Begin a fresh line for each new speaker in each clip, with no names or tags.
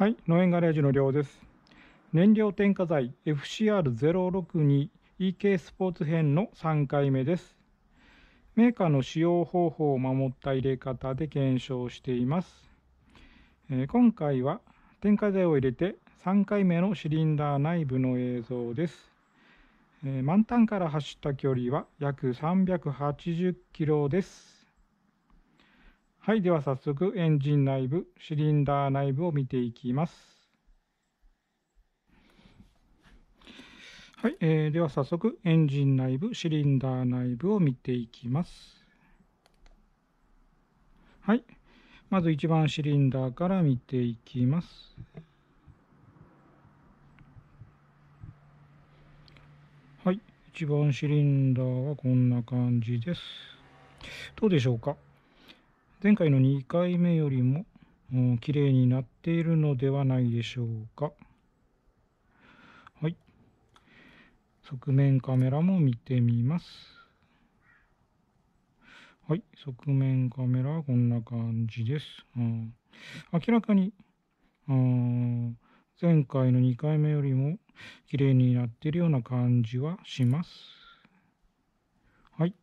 はい、農園ガレージの寮です。燃料添加剤 FCR062EK スポーツ編の3回目です。メーカーの使用方法を守った入れ方で検証しています。えー、今回は添加剤を入れて3回目のシリンダー内部の映像です。えー、満タンから走った距離は約380キロです。はい、では早速エンジン内部、シリンダー内部を見ていきます。はい、えー、では早速エンジン内部、シリンダー内部を見ていきます。はい、まず一番シリンダーから見ていきます。はい、一番シリンダーはこんな感じです。どうでしょうか前回の2回目よりも綺麗になっているのではないでしょうか。はい。側面カメラも見てみます。はい。側面カメラはこんな感じです。うん、明らかに、うん、前回の2回目よりも綺麗になっているような感じはします。はい。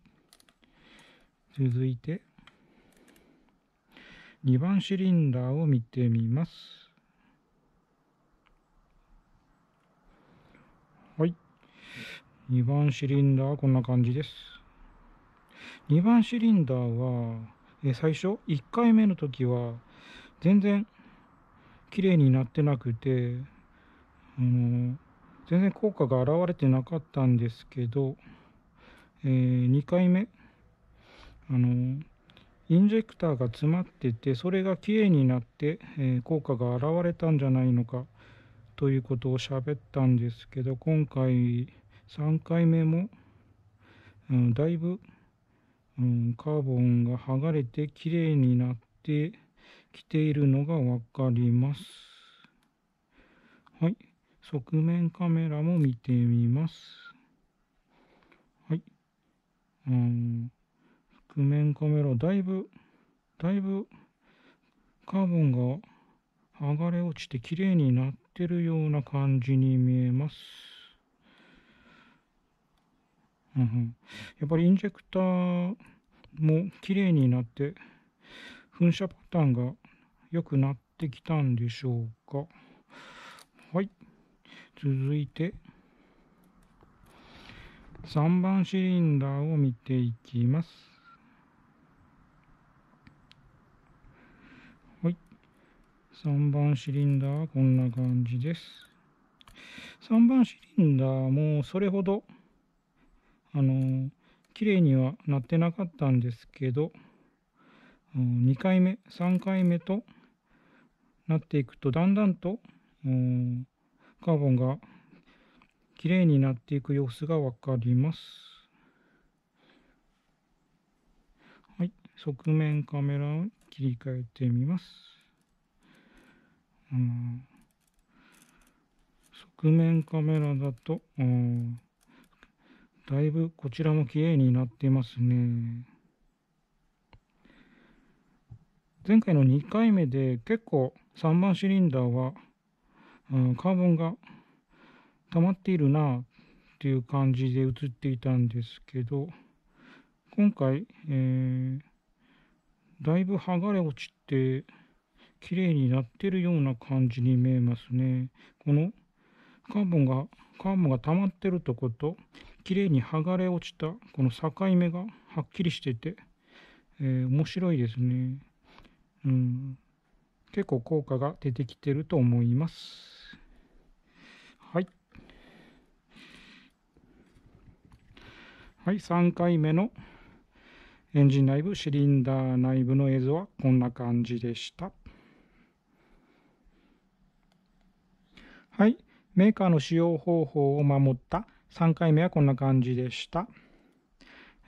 続いて、2番シリンダーを見てみます。はい。2番シリンダーはこんな感じです。2番シリンダーは、え最初1回目の時は全然綺麗になってなくて、あの全然効果が現れてなかったんですけど、えー、2回目あのインジェクターが詰まっててそれがきれいになって、えー、効果が現れたんじゃないのかということを喋ったんですけど今回3回目も、うん、だいぶ、うん、カーボンが剥がれてきれいになってきているのが分かりますはい側面カメラも見てみますはい、うん譜面カメラだいぶだいぶカーボンが剥がれ落ちて綺麗になってるような感じに見えます。うん、やっぱりインジェクターも綺麗になって噴射パターンが良くなってきたんでしょうか。はい。続いて3番シリンダーを見ていきます。3番シリンダーはこんな感じです3番シリンダーもそれほどあの綺麗にはなってなかったんですけど2回目3回目となっていくとだんだんとカーボンが綺麗になっていく様子が分かります。はい、側面カメラを切り替えてみます。側面カメラだと、うん、だいぶこちらも綺麗になっていますね。前回の2回目で結構3番シリンダーは、うん、カーボンが溜まっているなっていう感じで映っていたんですけど今回、えー、だいぶ剥がれ落ちて綺麗になってるような感じに見えますね。このカーボンが、カーボンが溜まってるとこと、綺麗に剥がれ落ちたこの境目がはっきりしてて、えー、面白いですね。うん。結構効果が出てきてると思います。はい。はい、3回目のエンジン内部、シリンダー内部の映像はこんな感じでした。はい。メーカーの使用方法を守った3回目はこんな感じでした。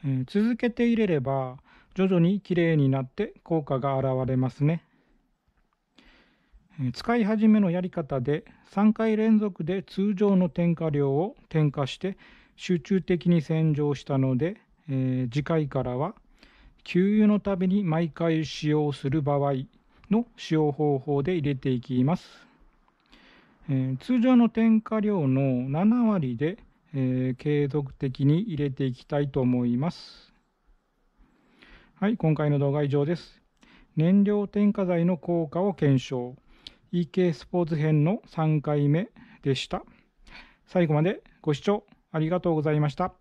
えー、続けて入れれば徐々にきれいになって効果が現れますね。え使い始めのやり方で3回連続で通常の添加量を添加して集中的に洗浄したので、えー、次回からは給油のたびに毎回使用する場合の使用方法で入れていきます。えー、通常の添加量の7割で、えー、継続的に入れていきたいと思います。はい、今回の動画は以上です。燃料添加剤の効果を検証 EK スポーツ編の3回目でした。最後までご視聴ありがとうございました。